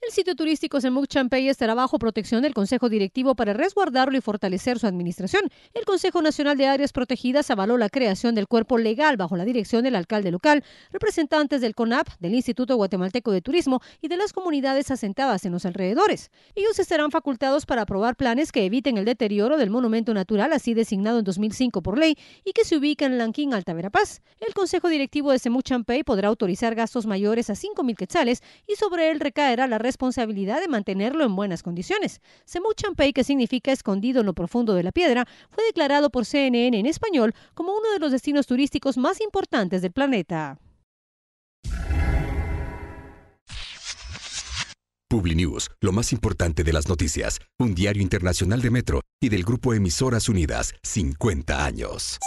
El sitio turístico Semuc Champey estará bajo protección del Consejo Directivo para resguardarlo y fortalecer su administración. El Consejo Nacional de Áreas Protegidas avaló la creación del cuerpo legal bajo la dirección del alcalde local, representantes del CONAP, del Instituto Guatemalteco de Turismo y de las comunidades asentadas en los alrededores. Ellos estarán facultados para aprobar planes que eviten el deterioro del monumento natural así designado en 2005 por ley y que se ubica en Lanquín, Alta Verapaz. El Consejo Directivo de Semuc Champey podrá autorizar gastos mayores a 5.000 quetzales y sobre él recaerá la responsabilidad de mantenerlo en buenas condiciones. Semu que significa escondido en lo profundo de la piedra, fue declarado por CNN en español como uno de los destinos turísticos más importantes del planeta. PubliNews, lo más importante de las noticias, un diario internacional de Metro y del grupo Emisoras Unidas, 50 años.